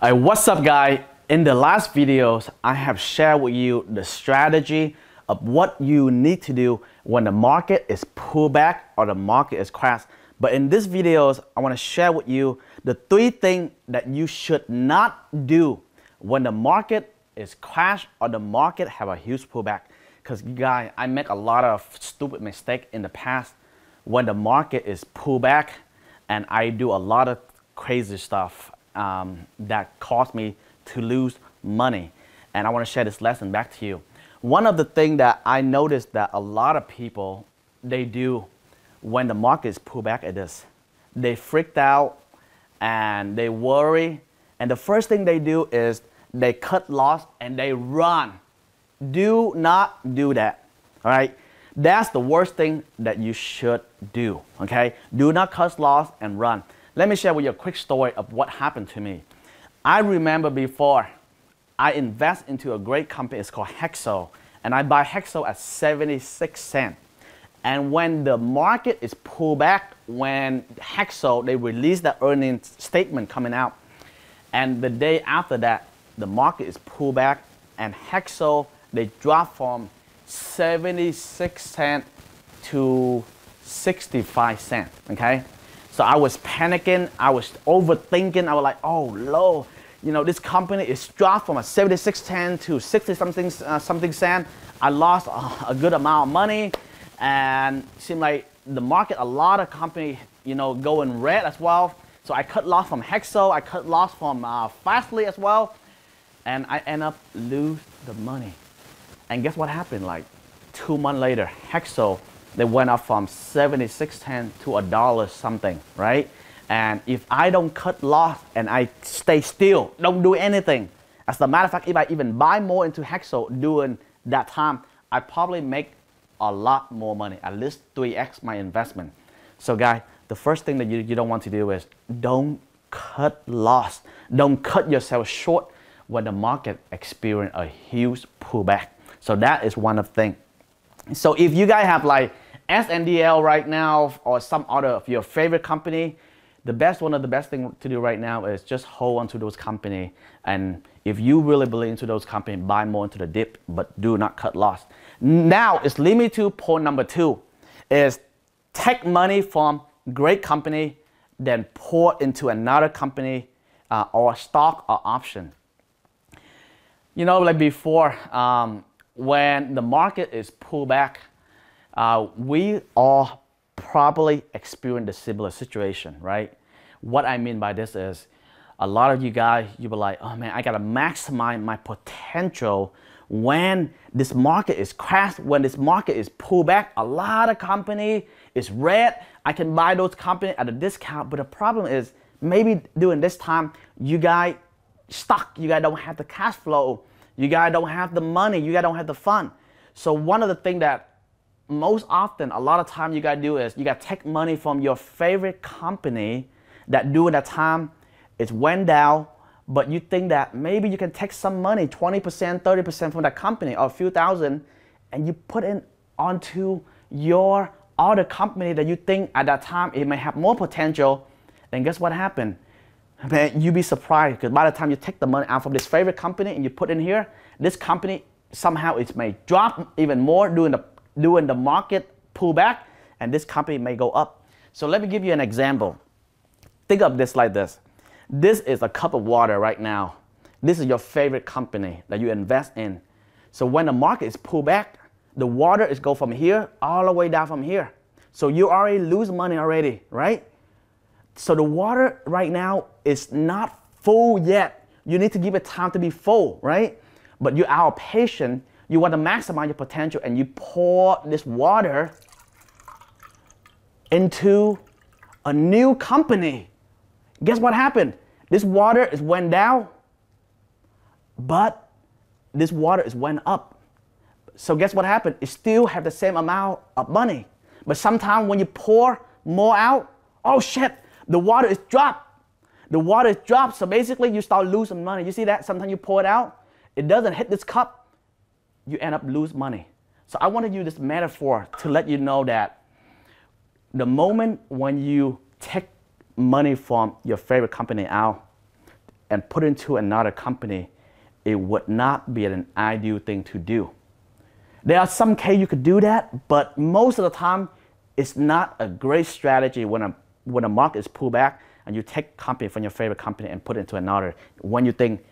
Hey, what's up guy? In the last videos, I have shared with you the strategy of what you need to do when the market is pulled back or the market is crashed. But in this videos, I want to share with you the three things that you should not do when the market is crashed or the market have a huge pullback. Because guy, I make a lot of stupid mistake in the past when the market is pulled back and I do a lot of crazy stuff um, that caused me to lose money. And I want to share this lesson back to you. One of the things that I noticed that a lot of people they do when the markets pull back at this, they freaked out and they worry. And the first thing they do is they cut loss and they run. Do not do that. All right. That's the worst thing that you should do. Okay. Do not cut loss and run. Let me share with you a quick story of what happened to me. I remember before I invest into a great company, it's called Hexo, and I buy Hexo at 76 cents. And when the market is pulled back, when Hexo, they release the earnings statement coming out, and the day after that, the market is pulled back, and Hexo, they drop from 76 cents to 65 cents, okay? So I was panicking, I was overthinking, I was like, oh, low. You know, this company is dropped from a 76.10 to 60 something, uh, something cent. I lost a, a, good amount of money and seemed like the market, a lot of company, you know, going red as well. So I cut loss from Hexo, I cut loss from uh, Fastly as well. And I end up lose the money. And guess what happened? Like two months later, Hexo they went up from 76 cents to a dollar something, right? And if I don't cut loss and I stay still, don't do anything. As a matter of fact, if I even buy more into Hexo during that time, I probably make a lot more money, at least 3x my investment. So guys, the first thing that you, you don't want to do is don't cut loss. Don't cut yourself short when the market experience a huge pullback. So that is one of the things so if you guys have like SNDL right now or some other of your favorite company, the best one of the best thing to do right now is just hold on to those company and if you really believe into those company, buy more into the dip, but do not cut loss. Now it's lead me to point number two is take money from great company, then pour into another company uh, or stock or option. You know, like before, um, when the market is pulled back, uh, we all probably experience a similar situation, right? What I mean by this is a lot of you guys, you be like, oh man, I gotta maximize my potential when this market is crashed, when this market is pulled back, a lot of company is red. I can buy those company at a discount, but the problem is maybe during this time, you guys stuck, you guys don't have the cash flow you guys don't have the money. You guys don't have the fun. So one of the things that most often, a lot of time you gotta do is you gotta take money from your favorite company that during that time it's went down, but you think that maybe you can take some money, 20%, 30% from that company or a few thousand, and you put it onto your other company that you think at that time it may have more potential, then guess what happened? man, you'd be surprised because by the time you take the money out from this favorite company and you put in here, this company somehow it may drop even more during the during the market pullback, and this company may go up. So let me give you an example. Think of this like this. This is a cup of water right now. This is your favorite company that you invest in. So when the market is pulled back, the water is go from here all the way down from here. So you already lose money already, right? So the water right now is not full yet. You need to give it time to be full, right? But you are patient. You want to maximize your potential and you pour this water into a new company. Guess what happened? This water is went down, but this water is went up. So guess what happened? It still have the same amount of money. But sometimes when you pour more out, oh shit, the water is dropped. The water is dropped. So basically, you start losing money. You see that? Sometimes you pour it out, it doesn't hit this cup, you end up lose money. So I want to use this metaphor to let you know that the moment when you take money from your favorite company out and put into another company, it would not be an ideal thing to do. There are some cases you could do that, but most of the time, it's not a great strategy when a when the market is pulled back and you take company from your favorite company and put it into another, when you think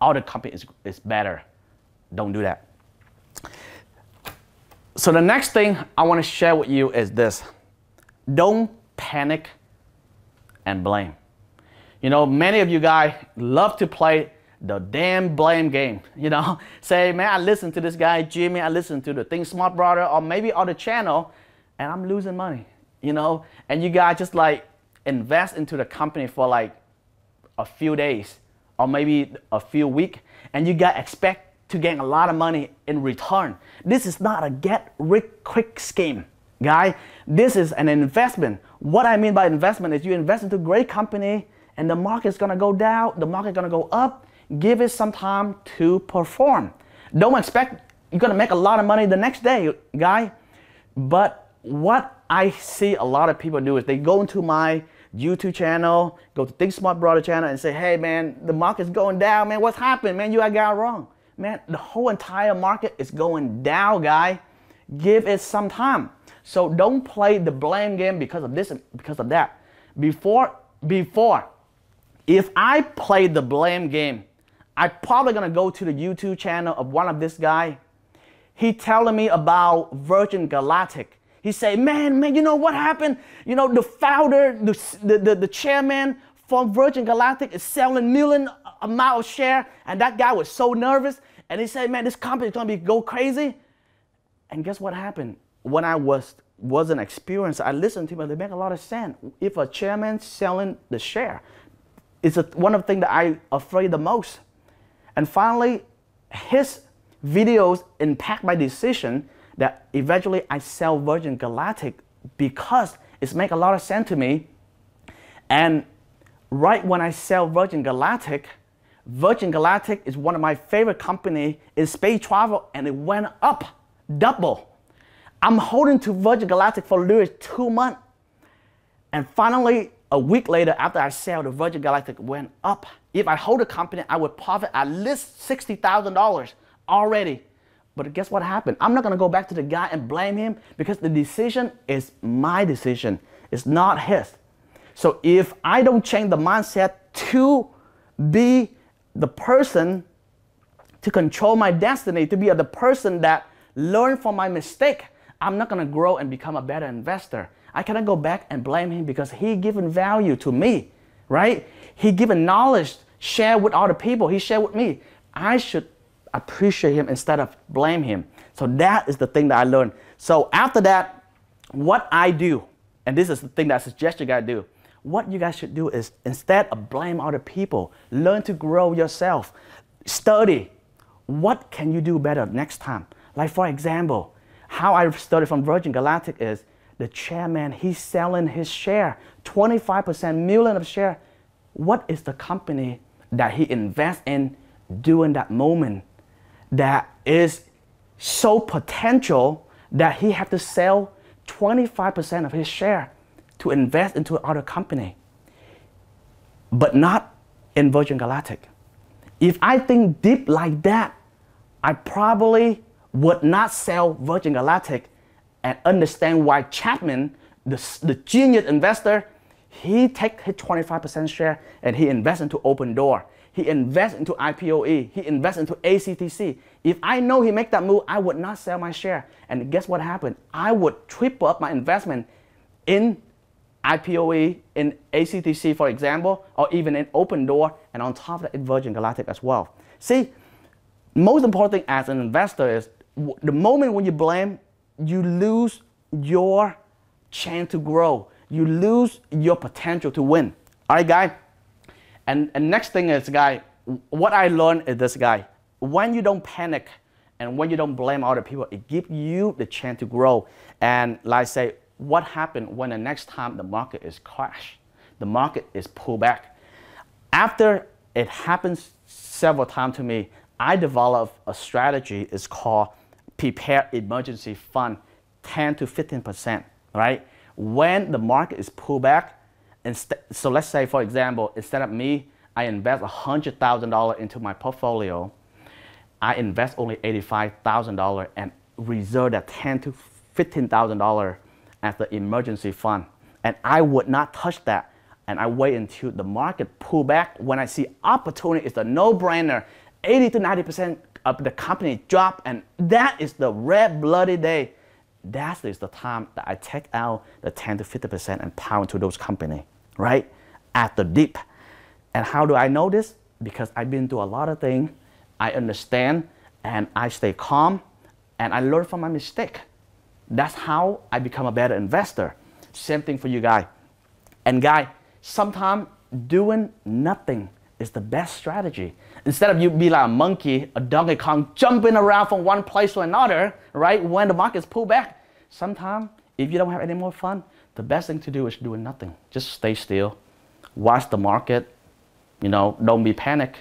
other company is, is better, don't do that. So the next thing I want to share with you is this. Don't panic and blame. You know, many of you guys love to play the damn blame game. You know, say, man, I listen to this guy, Jimmy, I listen to the Think Smart Brother, or maybe other channel, and I'm losing money you know? And you guys just like invest into the company for like a few days or maybe a few week, and you guys expect to gain a lot of money in return. This is not a get rich quick scheme, guy. This is an investment. What I mean by investment is you invest into great company and the market's gonna go down, the market's gonna go up, give it some time to perform. Don't expect you're gonna make a lot of money the next day, guy. But what I see a lot of people do is they go into my YouTube channel, go to Think Smart Brother channel and say, hey man, the market's going down, man. What's happened, man? You I got wrong. Man, the whole entire market is going down, guy. Give it some time. So don't play the blame game because of this and because of that. Before, before, if I play the blame game, I probably gonna go to the YouTube channel of one of this guy. He telling me about Virgin Galactic he say, man, man, you know what happened? You know, the founder, the, the, the, chairman from Virgin Galactic is selling million amount of share. And that guy was so nervous. And he said, man, this company is going to be go crazy. And guess what happened? When I was, was an experience, I listened to him, they make a lot of sense. If a chairman selling the share, it's a, one of the things that I afraid the most. And finally, his videos impact my decision that eventually I sell Virgin Galactic because it's make a lot of sense to me. And right when I sell Virgin Galactic, Virgin Galactic is one of my favorite company in space travel and it went up double. I'm holding to Virgin Galactic for literally two months. And finally, a week later after I sell, the Virgin Galactic went up. If I hold the company, I would profit at least $60,000 already but guess what happened? I'm not going to go back to the guy and blame him because the decision is my decision. It's not his. So if I don't change the mindset to be the person to control my destiny, to be the person that learn from my mistake, I'm not going to grow and become a better investor. I cannot go back and blame him because he given value to me, right? He given knowledge, share with other people, he shared with me. I should appreciate him instead of blame him. So that is the thing that I learned. So after that, what I do, and this is the thing that I suggest you guys do, what you guys should do is instead of blame other people, learn to grow yourself. Study. What can you do better next time? Like for example, how I studied from Virgin Galactic is the chairman, he's selling his share, 25% million of share. What is the company that he invests in during that moment that is so potential that he had to sell 25% of his share to invest into another company, but not in Virgin Galactic. If I think deep like that, I probably would not sell Virgin Galactic and understand why Chapman, the, the genius investor, he take his 25% share and he invests into Open Door. He invests into IPOE. He invests into ACTC. If I know he make that move, I would not sell my share. And guess what happened? I would triple up my investment in IPOE, in ACTC, for example, or even in Open Door, and on top of that, in Virgin Galactic as well. See, most important thing as an investor is the moment when you blame, you lose your chance to grow. You lose your potential to win. All right, guys. And, and next thing is, guy, what I learned is this guy. When you don't panic and when you don't blame other people, it gives you the chance to grow. And like say, what happened when the next time the market is crashed, the market is pulled back. After it happens several times to me, I developed a strategy. It's called prepare emergency fund, 10 to 15 percent. Right when the market is pulled back, inst- so let's say, for example, instead of me, I invest $100,000 into my portfolio, I invest only $85,000 and reserve that 10 to $15,000 as the emergency fund. And I would not touch that. And I wait until the market pull back when I see opportunity. It's a no-brainer. 80 to 90% of the company drop and that is the red bloody day. That is the time that I take out the 10 to 50% and power into those company right? At the deep. And how do I know this? Because I've been through a lot of things. I understand and I stay calm and I learn from my mistake. That's how I become a better investor. Same thing for you guys. And guy, sometimes doing nothing is the best strategy. Instead of you be like a monkey, a Donkey Kong, jumping around from one place to another, right? When the markets pull back, sometimes if you don't have any more fun, the best thing to do is doing nothing. Just stay still, watch the market, you know, don't be panic,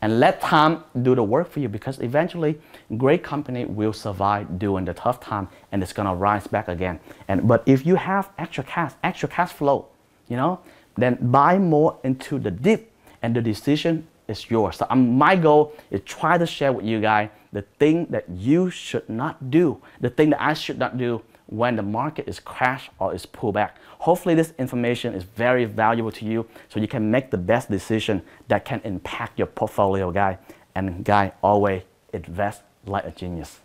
and let time do the work for you because eventually great company will survive during the tough time and it's gonna rise back again. And but if you have extra cash, extra cash flow, you know, then buy more into the dip and the decision is yours. So um, my goal is try to share with you guys the thing that you should not do, the thing that I should not do when the market is crashed or is pulled back. Hopefully this information is very valuable to you so you can make the best decision that can impact your portfolio guy. And guy, always invest like a genius.